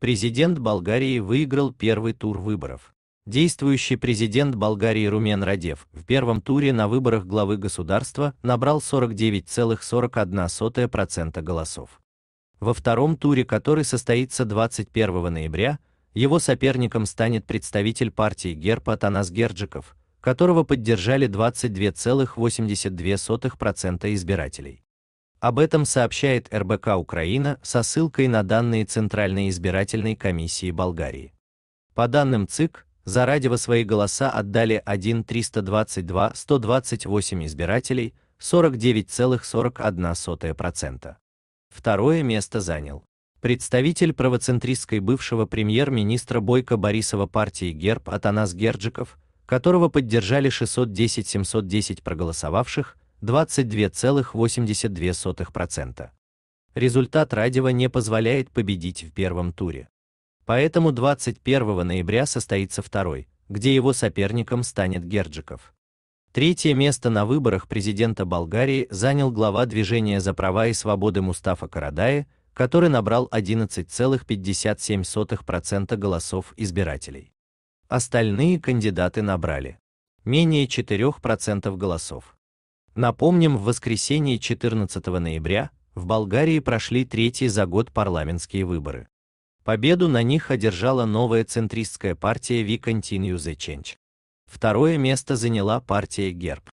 президент Болгарии выиграл первый тур выборов. Действующий президент Болгарии Румен Радев в первом туре на выборах главы государства набрал 49,41% голосов. Во втором туре, который состоится 21 ноября, его соперником станет представитель партии Герпа Атанас Герджиков, которого поддержали 22,82% избирателей. Об этом сообщает РБК Украина со ссылкой на данные Центральной избирательной комиссии Болгарии. По данным ЦИК, за радио свои голоса отдали 1 322 128 избирателей, 49,41%. Второе место занял представитель правоцентристской бывшего премьер-министра Бойко Борисова партии Герб Атанас Герджиков, которого поддержали 610-710 проголосовавших, 22,82%. Результат Радева не позволяет победить в первом туре. Поэтому 21 ноября состоится второй, где его соперником станет Герджиков. Третье место на выборах президента Болгарии занял глава движения за права и свободы Мустафа Карадае, который набрал 11,57% голосов избирателей. Остальные кандидаты набрали менее 4% голосов. Напомним, в воскресенье 14 ноября в Болгарии прошли третий за год парламентские выборы. Победу на них одержала новая центристская партия We Continue the Change. Второе место заняла партия Герб.